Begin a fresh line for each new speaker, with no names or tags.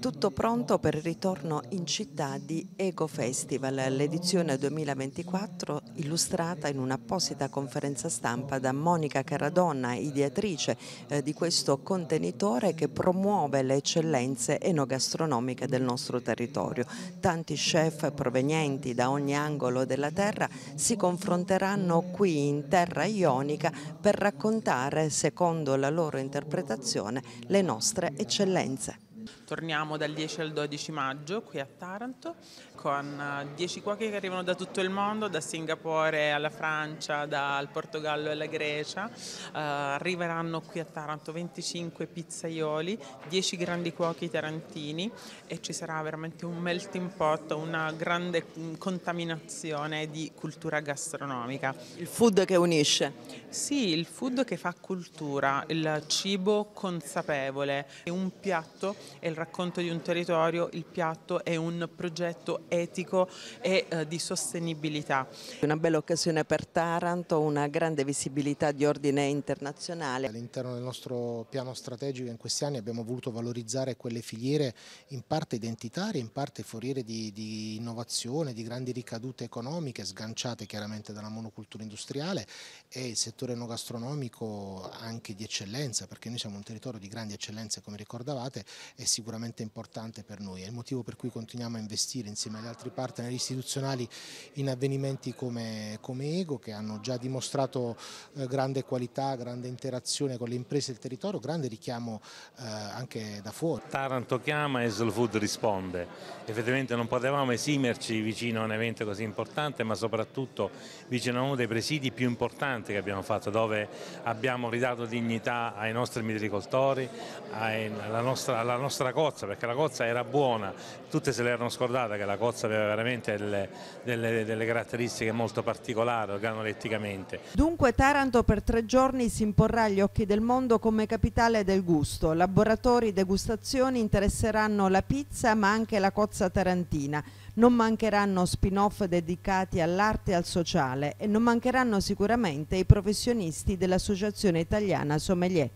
Tutto pronto per il ritorno in città di Ego Festival, l'edizione 2024 illustrata in un'apposita conferenza stampa da Monica Caradonna, ideatrice eh, di questo contenitore che promuove le eccellenze enogastronomiche del nostro territorio. Tanti chef provenienti da ogni angolo della terra si confronteranno qui in terra ionica per raccontare, secondo la loro interpretazione, le nostre eccellenze.
Torniamo dal 10 al 12 maggio qui a Taranto con 10 eh, cuochi che arrivano da tutto il mondo, da Singapore alla Francia, dal Portogallo alla Grecia. Uh, arriveranno qui a Taranto 25 pizzaioli, 10 grandi cuochi tarantini e ci sarà veramente un melting pot, una grande mm, contaminazione di cultura gastronomica. Il
food che unisce?
Sì, il food che fa cultura, il cibo consapevole, è un piatto è il racconto di un territorio, il piatto è un progetto etico
e eh, di sostenibilità. Una bella occasione per Taranto, una grande
visibilità di ordine internazionale. All'interno del nostro piano strategico in questi anni abbiamo voluto valorizzare quelle filiere in parte identitarie, in parte foriere di, di innovazione, di grandi ricadute economiche, sganciate chiaramente dalla monocultura industriale e il settore enogastronomico anche di eccellenza, perché noi siamo un territorio di grandi eccellenze come ricordavate e sicuramente importante per noi, è il motivo per cui continuiamo a investire insieme agli altri partner istituzionali in avvenimenti come, come Ego che hanno già dimostrato eh, grande qualità, grande interazione con le imprese e il territorio, grande richiamo eh, anche
da fuori. Taranto chiama e Slow Food risponde, effettivamente non potevamo esimerci vicino a un evento così importante ma soprattutto vicino a uno dei presidi più importanti che abbiamo fatto dove abbiamo ridato dignità ai nostri mitilicoltori, alla nostra, alla nostra nostra cozza perché la cozza era buona, tutte se l'erano scordata che la cozza aveva veramente delle, delle, delle caratteristiche molto particolari organoletticamente.
Dunque Taranto per tre giorni si imporrà agli occhi del mondo come capitale del gusto, laboratori, degustazioni interesseranno la pizza ma anche la cozza tarantina. Non mancheranno spin-off dedicati all'arte e al sociale e non mancheranno sicuramente i professionisti dell'Associazione Italiana Sommelier.